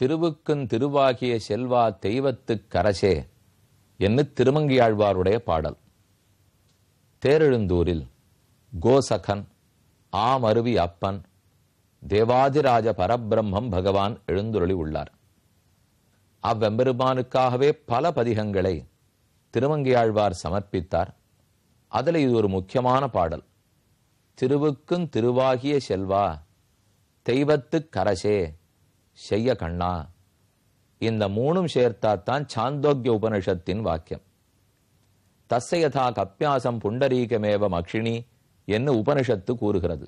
திருவுக்கும் திருவாகிய செல்வா கரசே என்று திருமங்கியாழ்வாருடைய பாடல் தேரெழுந்தூரில் கோசகன் ஆமருவி அப்பன் தேவாதிராஜ பரபிரம்மம் பகவான் எழுந்துருளி உள்ளார் அவ்வெம்பெருமானுக்காகவே பல பதிகங்களை திருமங்கியாழ்வார் சமர்ப்பித்தார் அதில் இது ஒரு முக்கியமான பாடல் திருவுக்கும் திருவாகிய செல்வா கரசே செய்ய கண்ணா இந்த மூணும் சேர்த்தாத்தான் சாந்தோக்கிய உபனிஷத்தின் வாக்கியம் தசையதா கப்பியாசம் புண்டரீகமேவ மக்ஷினி என்று உபனிஷத்து கூறுகிறது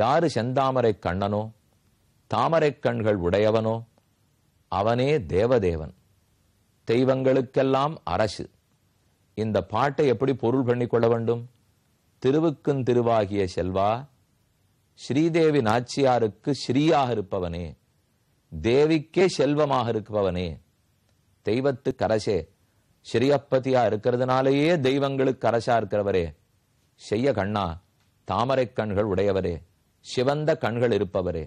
யாரு செந்தாமரை கண்ணனோ தாமரை கண்கள் உடையவனோ அவனே தேவதேவன் தெய்வங்களுக்கெல்லாம் அரசு இந்த பாட்டை எப்படி பொருள் பண்ணி கொள்ள வேண்டும் திருவுக்குந் திருவாகிய செல்வா ஸ்ரீதேவி நாச்சியாருக்கு ஸ்ரீயாக இருப்பவனே தேவிக்கே செல்வமாக இருப்பவனே தெய்வத்து கரசே ஸ்ரீயப்பதியா இருக்கிறதுனாலேயே தெய்வங்களுக்கு அரசா இருக்கிறவரே செய்ய கண்ணா தாமரை கண்கள் உடையவரே சிவந்த கண்கள் இருப்பவரே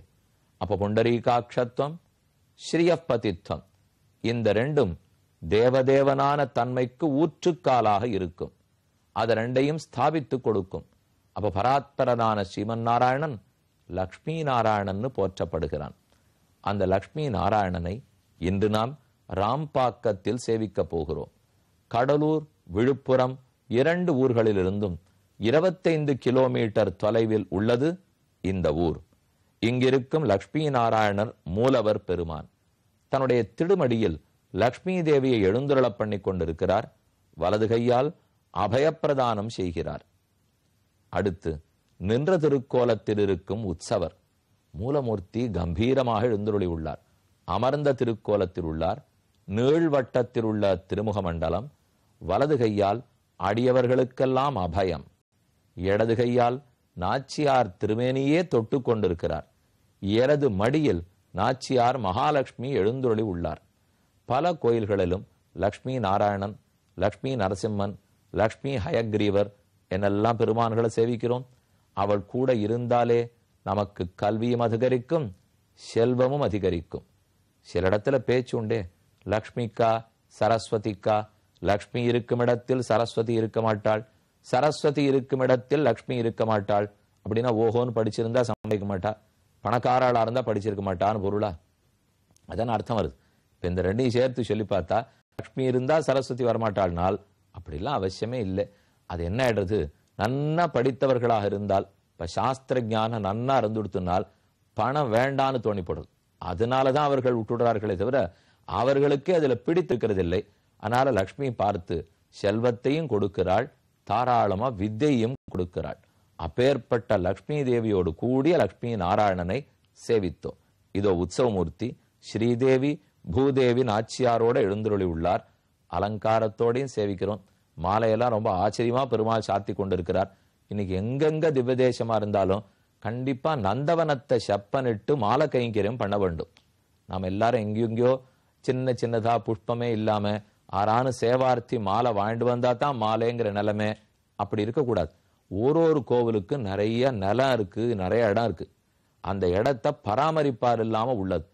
அப்போ புண்டரீகாட்சத்துவம் ஸ்ரீயப்பதித்துவம் இந்த ரெண்டும் தேவதேவனான தன்மைக்கு ஊற்றுக்காலாக இருக்கும் அது ரெண்டையும் ஸ்தாபித்து கொடுக்கும் அப்போ பராத்தரனான ஸ்ரீமன் நாராயணன் லக்ஷ்மி நாராயணன் போற்றப்படுகிறான் அந்த லக்ஷ்மி நாராயணனை இன்று நாம் ராம்பாக்கத்தில் சேவிக்கப் போகிறோம் கடலூர் விழுப்புரம் இரண்டு ஊர்களிலிருந்தும் இருபத்தைந்து கிலோமீட்டர் தொலைவில் உள்ளது இந்த ஊர் இங்கிருக்கும் லக்ஷ்மி நாராயணர் மூலவர் பெருமான் தன்னுடைய திடுமடியில் லக்ஷ்மி தேவியை எழுந்துருளப் பண்ணி கொண்டிருக்கிறார் வலது கையால் அபயப்பிரதானம் செய்கிறார் அடுத்து நின்ற திருக்கோலத்தில் இருக்கும் உற்சவர் மூலமூர்த்தி கம்பீரமாக எழுந்தருளி உள்ளார் அமர்ந்த திருக்கோலத்தில் உள்ளார் நீள்வட்டத்தில் உள்ள திருமுக மண்டலம் வலது கையால் அடியவர்களுக்கெல்லாம் அபயம் இடது கையால் நாச்சியார் திருமேனியே தொட்டு கொண்டிருக்கிறார் இரது மடியில் நாச்சியார் மகாலட்சுமி எழுந்துருளி உள்ளார் பல கோயில்களிலும் லக்ஷ்மி நாராயணன் லக்ஷ்மி நரசிம்மன் லக்ஷ்மி ஹயக்ரீவர் என்னெல்லாம் பெருமான்களை சேவிக்கிறோம் அவள் கூட இருந்தாலே நமக்கு கல்வியும் அதிகரிக்கும் செல்வமும் அதிகரிக்கும் சில இடத்துல பேச்சு உண்டே லக்ஷ்மிக்கா சரஸ்வதிக்கா லக்ஷ்மி இருக்கும் இடத்தில் சரஸ்வதி இருக்க மாட்டாள் சரஸ்வதி இருக்கும் இடத்தில் லக்ஷ்மி இருக்க மாட்டாள் அப்படின்னா ஓஹோன்னு படிச்சிருந்தா சம்பாதிக்க மாட்டா பணக்காராளாக இருந்தால் படிச்சிருக்க மாட்டான்னு பொருளா அதான் அர்த்தம் வருது இப்போ இந்த ரெண்டையும் சேர்த்து சொல்லி பார்த்தா லக்ஷ்மி இருந்தால் சரஸ்வதி வரமாட்டாள்னால் அப்படிலாம் அவசியமே இல்லை அது என்ன ஆயிடுறது நன்னா படித்தவர்களாக இருந்தால் இப்போ சாஸ்திர ஜானம் நன்னா இருந்து கொடுத்தனால் பணம் வேண்டான்னு தோணிப்படுது அதனால தான் அவர்கள் விட்டுடுறார்களே தவிர அவர்களுக்கே அதில் பிடித்திருக்கிறது இல்லை அதனால் லக்ஷ்மி பார்த்து செல்வத்தையும் கொடுக்கிறாள் தாராளமாக வித்தையும் கொடுக்கிறாள் அப்பேற்பட்ட லக்ஷ்மி தேவியோடு கூடிய லக்ஷ்மி நாராயணனை சேவித்தோம் இதோ உற்சவமூர்த்தி ஸ்ரீதேவி பூதேவி நாச்சியாரோட எழுந்துருளி உள்ளார் அலங்காரத்தோடையும் சேவிக்கிறோம் மாலையெல்லாம் ரொம்ப ஆச்சரியமாக பெருமாள் சாத்தி கொண்டிருக்கிறார் இன்னைக்கு எங்கெங்க திவ்யதேசமா இருந்தாலும் கண்டிப்பா நந்தவனத்தை செப்பனிட்டு மாலை கைங்கரியம் பண்ண வேண்டும் நாம் எல்லாரும் எங்கெங்கயோ சின்ன சின்னதா புஷ்பமே இல்லாம ஆறான சேவார்த்தி மாலை வாங்கிட்டு வந்தா தான் மாலைங்கிற நிலமே அப்படி இருக்கக்கூடாது ஒரு ஒரு கோவிலுக்கு நிறைய நிலம் இருக்கு நிறைய இடம் இருக்கு அந்த இடத்த பராமரிப்பார் இல்லாமல் உள்ளது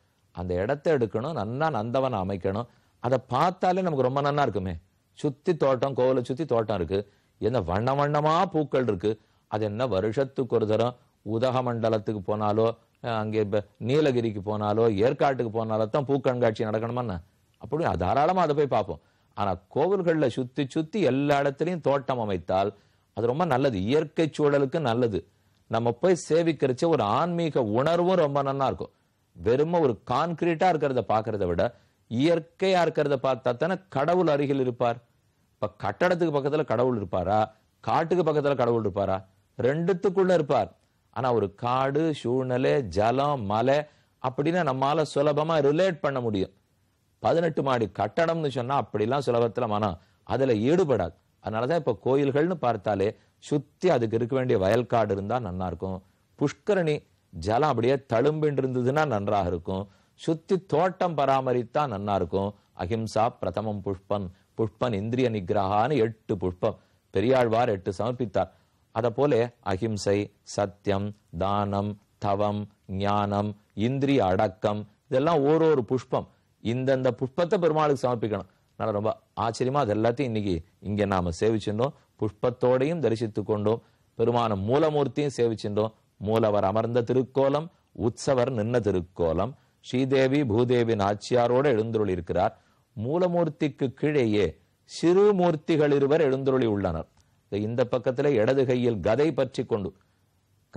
அந்த இடத்த எடுக்கணும் நல்லா நந்தவனை அமைக்கணும் அதை பார்த்தாலே நமக்கு ரொம்ப நல்லா இருக்குமே சுற்றி தோட்டம் கோவிலை சுற்றி தோட்டம் இருக்குது என்ன வண்ண வண்ணமாக பூக்கள் இருக்குது அது என்ன வருஷத்துக்கு ஒரு தரம் உதகமண்டலத்துக்கு போனாலோ அங்கே இப்போ நீலகிரிக்கு போனாலோ ஏற்காட்டுக்கு போனாலோ தான் பூக்கண்காட்சி நடக்கணுமா அப்படி தாராளமாக அதை போய் பார்ப்போம் ஆனால் கோவில்களில் சுற்றி சுற்றி எல்லா இடத்துலையும் தோட்டம் அமைத்தால் அது ரொம்ப நல்லது இயற்கை சூழலுக்கு நல்லது நம்ம போய் சேவிக்கிறச்ச ஒரு ஆன்மீக உணர்வும் ரொம்ப நல்லா இருக்கும் வெறும ஒரு கான்கிரீட்டாக இருக்கிறத பார்க்கறத விட இயற்கையாக இருக்கிறத பார்த்தா தானே கடவுள் அருகில் இருப்பார் இப்போ கட்டடத்துக்கு பக்கத்தில் கடவுள் இருப்பாரா காட்டுக்கு பக்கத்தில் கடவுள் இருப்பாரா ரெண்டுத்துக்குள்ள இருப்பார் ஆனால் ஒரு காடு சூழ்நிலை ஜலம் மலை அப்படின்னு நம்மளால சுலபமாக ரிலேட் பண்ண முடியும் பதினெட்டு மாடி கட்டடம்னு சொன்னால் அப்படிலாம் சுலபத்தில் மனம் அதில் ஈடுபடாது அதனால தான் இப்போ கோயில்கள்னு பார்த்தாலே சுற்றி அதுக்கு இருக்க வேண்டிய வயல்காடு இருந்தால் நல்லா இருக்கும் புஷ்கரணி ஜலம் அப்படியே தழும்பின் இருந்ததுன்னா நன்றாக இருக்கும் சுற்றி தோட்டம் பராமரித்தா நல்லா இருக்கும் அஹிம்சா பிரதமம் புஷ்பம் புஷ்பன் இந்திரிய நிகிரகான்னு எட்டு புஷ்பம் பெரியாழ்வார் எட்டு சமர்ப்பித்தார் அதை போல அஹிம்சை சத்தியம் தானம் தவம் ஞானம் இந்திரிய அடக்கம் இதெல்லாம் ஒரு ஒரு புஷ்பம் இந்தந்த புஷ்பத்தை பெருமாளுக்கு சமர்ப்பிக்கணும் அதனால ரொம்ப ஆச்சரியமா அது எல்லாத்தையும் இன்னைக்கு இங்க நாம சேவிச்சிருந்தோம் புஷ்பத்தோடையும் தரிசித்து கொண்டோம் பெருமான மூலமூர்த்தியும் சேவிச்சிருந்தோம் மூலவர் அமர்ந்த திருக்கோலம் உற்சவர் நின்ன திருக்கோலம் ஸ்ரீதேவி பூதேவி நாச்சியாரோடு எழுந்துருள் இருக்கிறார் மூலமூர்த்திக்கு கீழேயே சிறு மூர்த்திகள் இருவர் எழுந்தருளி உள்ளனர் இந்த பக்கத்தில் இடது கையில் கதை பற்றி கொண்டு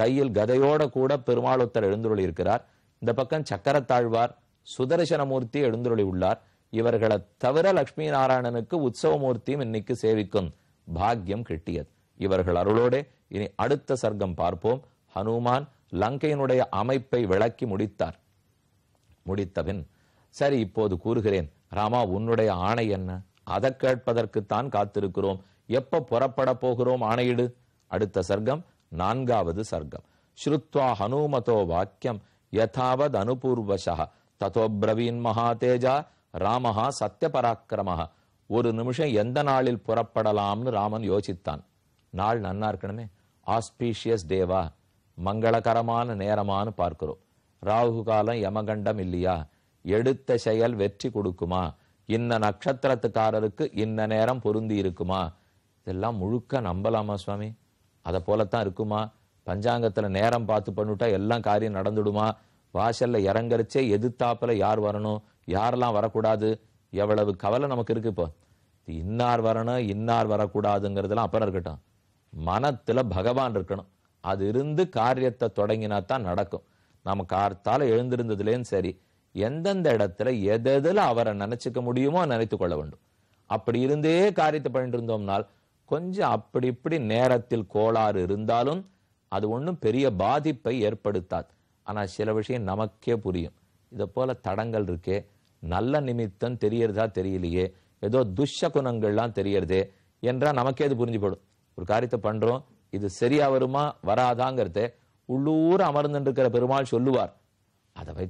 கையில் கதையோட கூட பெருமாளுத்தர் எழுந்துருளி இருக்கிறார் இந்த பக்கம் சக்கரத்தாழ்வார் சுதர்சனமூர்த்தி எழுந்துருளி உள்ளார் இவர்களை தவிர லட்சுமி நாராயணனுக்கு உற்சவமூர்த்தியும் இன்னைக்கு சேவிக்கும் பாக்கியம் கிட்டியது இவர்கள் அருளோடே இனி அடுத்த சர்க்கம் பார்ப்போம் ஹனுமான் லங்கையினுடைய அமைப்பை விளக்கி முடித்தார் முடித்தபின் சரி இப்போது கூறுகிறேன் ராமா உன்னுடைய ஆணை என்ன அதை கேட்பதற்குத்தான் காத்திருக்கிறோம் எப்ப புறப்பட போகிறோம் ஆணையிடு அடுத்த சர்க்கம் நான்காவது சர்க்கம் ஸ்ருத்வா ஹனுமதோ வாக்கியம் யதாவத் அனுபூர்வசா ததோ பிரவீன் மகாதேஜா ராமஹா சத்தியபராக்கிரமஹ ஒரு நிமிஷம் எந்த நாளில் புறப்படலாம்னு ராமன் யோசித்தான் நாள் நன்னா இருக்கணுமே ஆஸ்பீஷியஸ் டேவா மங்களகரமான நேரமானு பார்க்கிறோம் ராகு காலம் யமகண்டம் இல்லையா எடுத்த செயல் வெற்றி கொடுக்குமா இந்த நட்சத்திரத்துக்காரருக்கு இந்த நேரம் பொருந்தி இருக்குமா இதெல்லாம் முழுக்க நம்பலாமா சுவாமி அதை போலத்தான் இருக்குமா பஞ்சாங்கத்தில் நேரம் பார்த்து பண்ணிவிட்டா எல்லாம் காரியம் நடந்துடுமா வாசலில் இறங்கரிச்சே எதிர்த்தாப்பில் யார் வரணும் யாரெல்லாம் வரக்கூடாது எவ்வளவு கவலை நமக்கு இருக்கு இப்போ இன்னார் வரணும் இன்னார் வரக்கூடாதுங்கிறதுலாம் அப்புறம் இருக்கட்டும் மனத்தில் பகவான் இருக்கணும் அது இருந்து காரியத்தை தொடங்கினா தான் நடக்கும் நம்ம கார்த்தால் எழுந்திருந்ததுலேயும் சரி எந்தெந்த இடத்துல எதில் அவரை நினைச்சுக்க முடியுமோ நினைத்து கொள்ள வேண்டும் அப்படி இருந்தே காரியத்தை பண்ணிட்டு இருந்தோம்னால் கொஞ்சம் அப்படி இப்படி நேரத்தில் கோளாறு இருந்தாலும் அது ஒன்றும் பெரிய பாதிப்பை ஏற்படுத்தாது ஆனால் சில விஷயம் நமக்கே புரியும் இதை போல தடங்கள் இருக்கே நல்ல நிமித்தம் தெரியறதா தெரியலையே ஏதோ துஷகுணங்கள்லாம் தெரியறதே என்றால் நமக்கே அது புரிஞ்சுப்படும் ஒரு காரியத்தை பண்ணுறோம் இது சரியா வருமா வராதாங்கிறத உள்ளூர் அமர்ந்துட்டு இருக்கிற பெருமாள் சொல்லுவார் அதை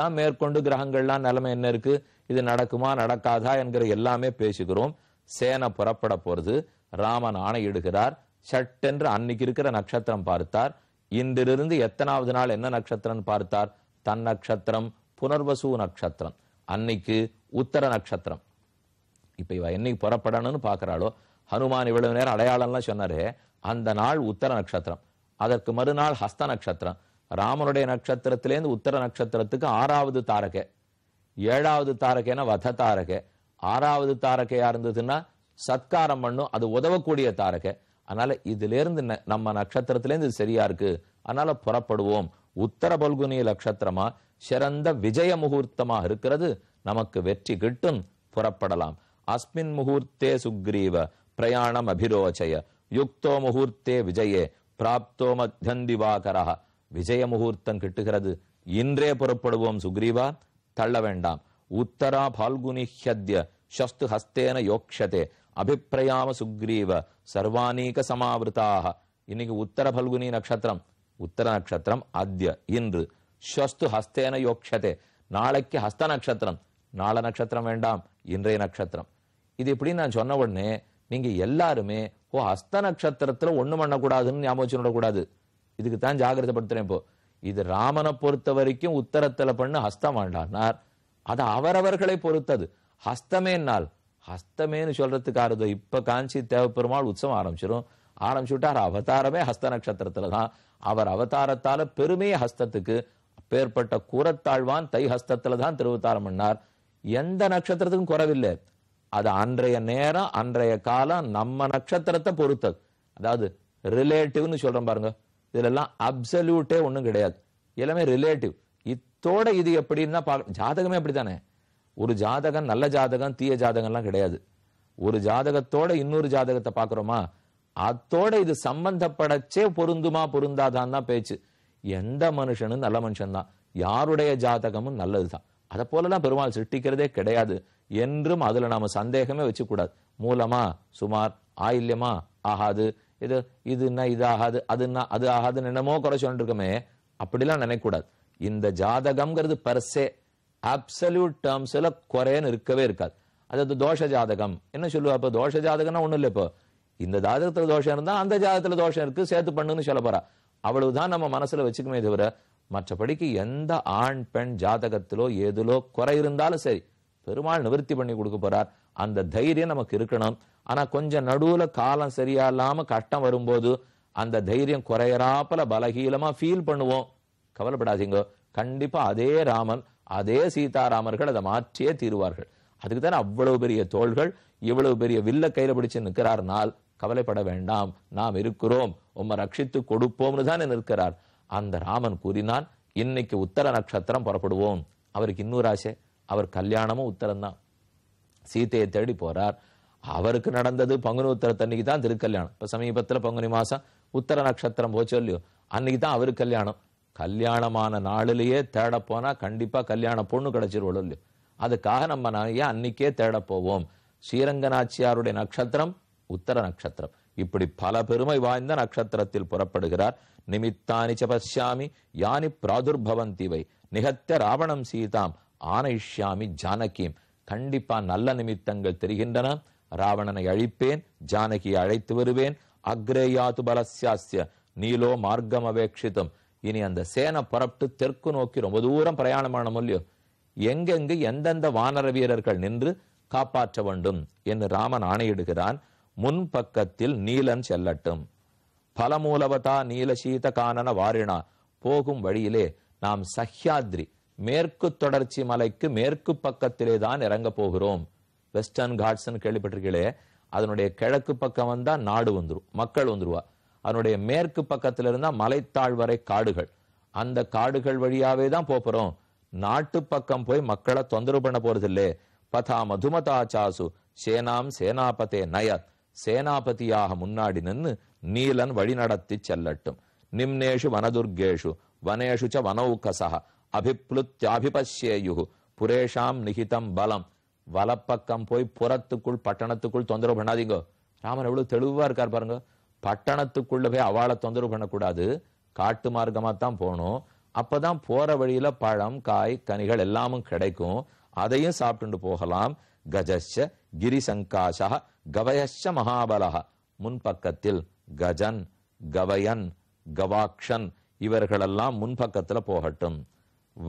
தான் மேற்கொண்டு கிரகங்கள்லாம் நிலைமை என்ன இருக்கு இது நடக்குமா நடக்காதா என்கிற எல்லாமே பேசுகிறோம் சேனை புறப்பட போறது ராமன் ஆணையிடுகிறார் சட்டென்று அன்னைக்கு இருக்கிற நட்சத்திரம் பார்த்தார் இன்றிலிருந்து எத்தனாவது நாள் என்ன நட்சத்திரம் பார்த்தார் தன் நட்சத்திரம் புனர்வசு நட்சத்திரம் அன்னைக்கு உத்தர நட்சத்திரம் இப்ப இவ என்னைக்கு புறப்படணும்னு பாக்குறாளோ ஹனுமான் இவ்வளவு நேரம் அடையாளம்லாம் சொன்னாரு அந்த நாள் உத்தர நட்சத்திரம் அதற்கு மறுநாள் ஹஸ்த நட்சத்திரம் ராமனுடைய நட்சத்திரத்திலேருந்து உத்தர நட்சத்திரத்துக்கு ஆறாவது தாரக ஏழாவது தாரகைனா வத தாரக ஆறாவது தாரகையா இருந்ததுன்னா சத்காரம் பண்ணும் அது உதவக்கூடிய தாரகை அதனால இதிலிருந்து நம்ம நட்சத்திரத்திலேருந்து சரியா இருக்கு அதனால புறப்படுவோம் உத்தர பல்குனி நட்சத்திரமா சிறந்த விஜய முகூர்த்தமாக இருக்கிறது நமக்கு வெற்றி கிட்டும் புறப்படலாம் அஸ்மின் முகூர்த்தே சுக்ரீவ பிரயாணம் அபிரோச்சய யுக்தோ முகூர்த்தே விஜயே பிராப்தோ மத்தியந்திவாகரா விஜய முகூர்த்தம் கிட்டுகிறது இன்றே புறப்படுவோம் சுக்ரீவா தள்ள வேண்டாம் உத்தரா பால்குனி ஹத்ய ஷஸ்து ஹஸ்தேன யோக்ஷதே அபிப்பிரயாம சுக்ரீவ சர்வானீக சமாவிருத்தாக இன்னைக்கு உத்தர பல்குனி நட்சத்திரம் உத்தர நட்சத்திரம் அத்ய இன்று ஷஸ்து ஹஸ்தேன யோக்ஷதே நாளைக்கு ஹஸ்த நட்சத்திரம் நாள நட்சத்திரம் வேண்டாம் இன்றைய நட்சத்திரம் இது எப்படி நான் சொன்ன உடனே நீங்க எல்லாருமே ஓ ஹஸ்த நட்சத்திரத்துல ஒண்ணும் பண்ணக்கூடாதுன்னு ஞாபகம் வச்சுடக்கூடாது இதுக்கு தான் ஜாகிரதப்படுத்துறேன் இப்போ இது ராமனை பொறுத்த வரைக்கும் உத்தரத்தில் பண்ணு ஹஸ்தம் ஆண்டானார் அது அவரவர்களை பொறுத்தது ஹஸ்தமே நாள் ஹஸ்தமேன்னு சொல்றதுக்கு ஆறுதோ இப்போ காஞ்சி தேவப்பெருமாள் உற்சவம் ஆரம்பிச்சிடும் ஆரம்பிச்சுட்டார் அவதாரமே ஹஸ்த நட்சத்திரத்துல தான் அவர் அவதாரத்தால் பெருமையை ஹஸ்தத்துக்கு பேர்பட்ட கூரத்தாழ்வான் தை ஹஸ்தத்தில் தான் திருவுத்தாரம் பண்ணார் எந்த நட்சத்திரத்துக்கும் குறவில்லை அது அன்றைய நேரம் அன்றைய காலம் நம்ம நட்சத்திரத்தை பொறுத்தது அதாவது ரிலேட்டிவ்னு சொல்கிறோம் பாருங்கள் இதுலெல்லாம் அப்சல்யூட்டே ஒன்றும் கிடையாது எல்லாமே ரிலேட்டிவ் இத்தோட இது எப்படின்னா பார்க்க ஜாதகமே அப்படித்தானே ஒரு ஜாதகம் நல்ல ஜாதகம் தீய ஜாதகம்லாம் கிடையாது ஒரு ஜாதகத்தோட இன்னொரு ஜாதகத்தை பார்க்குறோமா அத்தோட இது சம்பந்தப்படச்சே பொருந்துமா பொருந்தாதான் தான் பேச்சு எந்த மனுஷனும் நல்ல மனுஷன் தான் யாருடைய ஜாதகமும் நல்லது தான் அதை போலலாம் பெருமாள் சிருஷ்டிக்கிறதே கிடையாது என்றும் அதில் நாம் சந்தேகமே வச்சுக்கூடாது மூலமா சுமார் ஆயில்யமா ஆகாது இது இதுன்னா இது ஆகாது அதுன்னா அது ஆகாதுன்னு என்னமோ குறை சொல்லிட்டு அப்படிலாம் நினைக்கூடாது இந்த ஜாதகம்ங்கிறது பர்சே அப்சல்யூட் டேர்ம்ஸ்ல குறையன்னு இருக்கவே இருக்காது அதாவது தோஷ ஜாதகம் என்ன சொல்லுவா இப்போ தோஷ ஜாதகம்னா ஒன்றும் இல்லை இப்போ இந்த ஜாதகத்தில் தோஷம் இருந்தால் அந்த ஜாதகத்தில் தோஷம் இருக்கு சேர்த்து பண்ணுன்னு சொல்ல போறா அவ்வளவுதான் நம்ம மனசுல வச்சுக்குமே தவிர மற்றபடிக்கு எந்த ஆண் பெண் ஜாதகத்திலோ ஏதிலோ குறை இருந்தாலும் சரி பெருமாள் நிவர்த்தி பண்ணி கொடுக்க போறார் அந்த தைரியம் நமக்கு இருக்கணும் ஆனா கொஞ்சம் நடுவுல காலம் சரியா இல்லாம கஷ்டம் வரும்போது அந்த தைரியம் குறையறாப்பல பலகீலமா ஃபீல் பண்ணுவோம் கவலைப்படாதீங்க கண்டிப்பா அதே ராமன் அதே சீதாராமர்கள் அதை மாற்றியே தீருவார்கள் அதுக்கு தானே அவ்வளவு பெரிய தோள்கள் இவ்வளவு பெரிய வில்ல கையில பிடிச்சு நிற்கிறார்னால் கவலைப்பட வேண்டாம் நாம் இருக்கிறோம் உம்மை ரட்சித்து கொடுப்போம்னு தானே நிற்கிறார் அந்த ராமன் கூறினான் இன்னைக்கு உத்தர நட்சத்திரம் புறப்படுவோம் அவருக்கு இன்னொரு ஆசை அவர் கல்யாணமும் உத்தரம்தான் சீத்தையை தேடி போறார் அவருக்கு நடந்தது பங்குனி உத்தரத்தன்னைக்கு தான் திருக்கல்யாணம் இப்போ சமீபத்தில் பங்குனி மாதம் உத்தர நட்சத்திரம் போச்சு இல்லையோ அன்னைக்கு தான் அவருக்கு கல்யாணம் கல்யாணமான நாளிலேயே தேடப்போனால் கண்டிப்பாக கல்யாண பொண்ணு கிடச்சிருவோம் இல்லையோ அதுக்காக நம்ம ஏன் அன்னைக்கே தேடப்போவோம் போவோம் ஸ்ரீரங்கநாச்சியாருடைய நட்சத்திரம் உத்தர நட்சத்திரம் இப்படி பல பெருமை வாய்ந்த நட்சத்திரத்தில் புறப்படுகிறார் நிமித்தானி ச யானி பிராதுர்பவந்தி வை நிகத்த ராவணம் சீதாம் ஆனைஷ்யாமி ஜானகியும் கண்டிப்பா நல்ல நிமித்தங்கள் தெரிகின்றன ராவணனை அழிப்பேன் ஜானகியை அழைத்து வருவேன் அக்ரேயாது பலசியாஸ்ய நீலோ மார்க்கம் அபேட்சித்தும் இனி அந்த சேனை புறப்பட்டு தெற்கு நோக்கி ரொம்ப தூரம் பிரயாணமான மொழியோ எங்கெங்கு எந்தெந்த வானர வீரர்கள் நின்று காப்பாற்ற வேண்டும் என்று ராமன் ஆணையிடுகிறான் முன் பக்கத்தில் நீலன் செல்லட்டும் பலமூலவதா நீல காணன வாரினா போகும் வழியிலே நாம் சஹ்யாத்ரி மேற்கு தொடர்ச்சி மலைக்கு மேற்கு பக்கத்திலே தான் இறங்க போகிறோம் வெஸ்டர்ன் காட்ஸ்ன்னு கேள்விப்பட்டிருக்கீங்களே அதனுடைய கிழக்கு பக்கம் வந்தா நாடு வந்துடும் மக்கள் வந்துருவா அதனுடைய மேற்கு பக்கத்துல இருந்தா மலைத்தாழ்வரை காடுகள் அந்த காடுகள் வழியாவே தான் போறோம் நாட்டு பக்கம் போய் மக்களை தொந்தரவு பண்ண போறதில்லே பதா மதுமதா சாசு சேனாம் சேனாபதே நயத் சேனாபதியாக முன்னாடி நின்று நீலன் வழி நடத்தி செல்லட்டும் நிம்னேஷு வனதுர்கேஷு வனேஷு ச வனௌக்கசா அபிப்ளுத்தியாபிபஷ்யேயு புரேஷாம் நிகிதம் பலம் வலப்பக்கம் போய் புறத்துக்குள் பட்டணத்துக்குள் தொந்தரவு பண்ணாதீங்க ராமன் எவ்வளவு தெளிவா இருக்கார் பாருங்க பட்டணத்துக்குள்ள போய் அவளை தொந்தரவு பண்ணக்கூடாது காட்டு மார்க்கமா தான் போகணும் அப்பதான் போற வழியில பழம் காய் கனிகள் எல்லாமும் கிடைக்கும் அதையும் சாப்பிட்டு போகலாம் கஜஸ்ய கிரிசங்காசா கவயஷ மகாபலக முன்பக்கத்தில் கஜன் கவயன் கவாக்ஷன் இவர்களெல்லாம் முன்பக்கத்துல போகட்டும்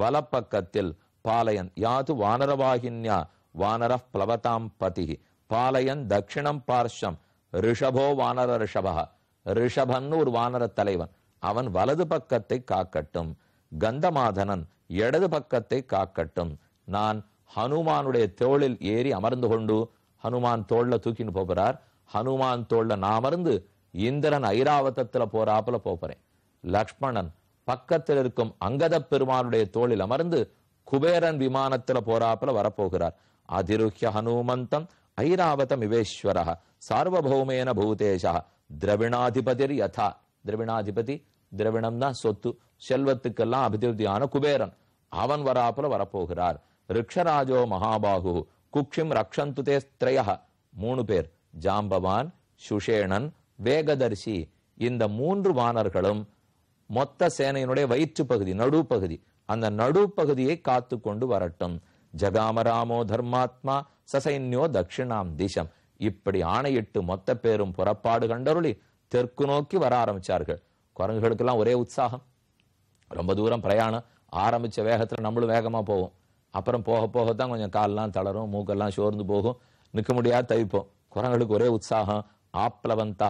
வலப்பக்கத்தில் பாலையன் யாது வானரவாகின்யா வானர ப்ளவதாம் பதிகி பாலையன் தட்சிணம் பார்ஷம் ரிஷபோ வானர ரிஷபா ரிஷபன்னு ஒரு வானர தலைவன் அவன் வலது பக்கத்தை காக்கட்டும் கந்தமாதனன் இடது பக்கத்தை காக்கட்டும் நான் ஹனுமானுடைய தோளில் ஏறி அமர்ந்து கொண்டு ஹனுமான் தோல்ல தூக்கின்னு போகிறார் ஹனுமான் தோல்ல நான் அமர்ந்து இந்திரன் ஐராவதத்துல போறாப்புல போறேன் லக்ஷ்மணன் பக்கத்தில் இருக்கும் அங்கத பெருமானுடைய தோளில் அமர்ந்து குபேரன் விமானத்துல போராப்புல வரப்போகிறார் அதிருஹ்ய ஹனுமந்தம் ஐராவதம் இவேஸ்வர சார்வபௌமேன பூதேஷா திரவிணாதிபதிர் யதா திரவிணாதிபதி திரவிணம் தான் சொத்து செல்வத்துக்கெல்லாம் அபிவிருத்தியான குபேரன் அவன் வராப்புல வரப்போகிறார் ரிக்ஷராஜோ மகாபாகு குக்ஷிம் ரக்ஷந்து தே மூணு பேர் ஜாம்பவான் சுஷேணன் வேகதர்சி இந்த மூன்று வானர்களும் மொத்த சேனையினுடைய வயிற்று பகுதி நடுப்பகுதி அந்த நடுப்பகுதியை காத்து கொண்டு வரட்டும் ஜகாமராமோ தர்மாத்மா சசைன்யோ தட்சிணாம் திசம் இப்படி ஆணையிட்டு மொத்த பேரும் புறப்பாடு கண்டருளி தெற்கு நோக்கி வர ஆரம்பிச்சார்கள் குரங்குகளுக்கெல்லாம் ஒரே உற்சாகம் ரொம்ப தூரம் பிரயாணம் ஆரம்பிச்ச வேகத்தில் நம்மளும் வேகமாக போவோம் அப்புறம் போக போக தான் கொஞ்சம் கால்லாம் தளரும் மூக்கெல்லாம் சோர்ந்து போகும் நிற்க முடியாது தவிப்போம் குரங்களுக்கு ஒரே உற்சாகம் ஆப்ளவந்தா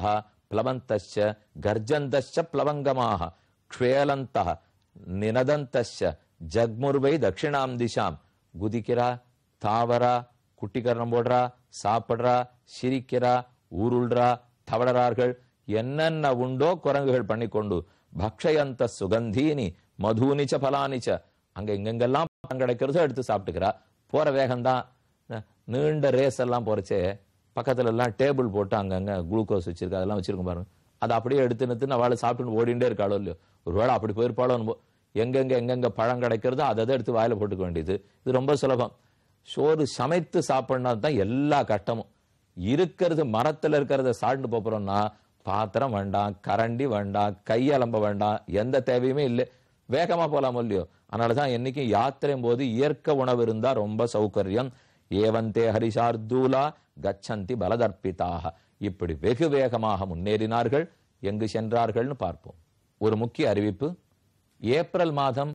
பிளவந்தச்ச கர்ஜந்தச்ச பிளவங்கமாக க்ஷேலந்த நினதந்தஸ்ய ஜக்முருவை தட்சிணாம் திஷாம் குதிக்கிறா தாவரா குட்டிகரணம் போடுறா சாப்பிட்றா சிரிக்கிறா ஊருள்றா தவடரார்கள் என்னென்ன உண்டோ குரங்குகள் பண்ணி கொண்டு பக்ஷயந்த சுகந்தீனி மதுனிச்ச பலானிச்ச அங்க இங்கெங்கெல்லாம் பழம் கிடைக்கிறதோ எடுத்து சாப்பிட்டுக்கிறா போற வேகம்தான் நீண்ட ரேஸ் எல்லாம் போறச்சே பக்கத்துல எல்லாம் டேபிள் போட்டு அங்கங்க குளுக்கோஸ் வச்சிருக்கா அதெல்லாம் வச்சிருக்கோம் பாருங்க அதை அப்படியே எடுத்து நான் அவளை சாப்பிட்டுன்னு ஓடிண்டே இருக்காளோ இல்லையோ ஒருவேளை அப்படி போயிருப்பாளோ எங்கெங்க எங்கெங்க பழம் கிடைக்கிறதோ அதை தான் எடுத்து வாயில போட்டுக்க வேண்டியது இது ரொம்ப சுலபம் சோறு சமைத்து சாப்பிட்னா தான் எல்லா கட்டமும் இருக்கிறது மரத்தில் இருக்கிறத சாப்பிட்டு போகிறோம்னா பாத்திரம் வேண்டாம் கரண்டி வேண்டாம் கையலம்ப வேண்டாம் எந்த தேவையுமே இல்லை வேகமாக போலாமோ இல்லையோ அதனால தான் என்றைக்கும் யாத்திரையும் போது இயற்கை உணவு இருந்தால் ரொம்ப சௌகரியம் ஏவந்தே ஹரிசார்தூலா கச்சந்தி பலதர்ப்பிதாக இப்படி வெகு வேகமாக முன்னேறினார்கள் எங்கு சென்றார்கள்னு பார்ப்போம் ஒரு முக்கிய அறிவிப்பு ஏப்ரல் மாதம்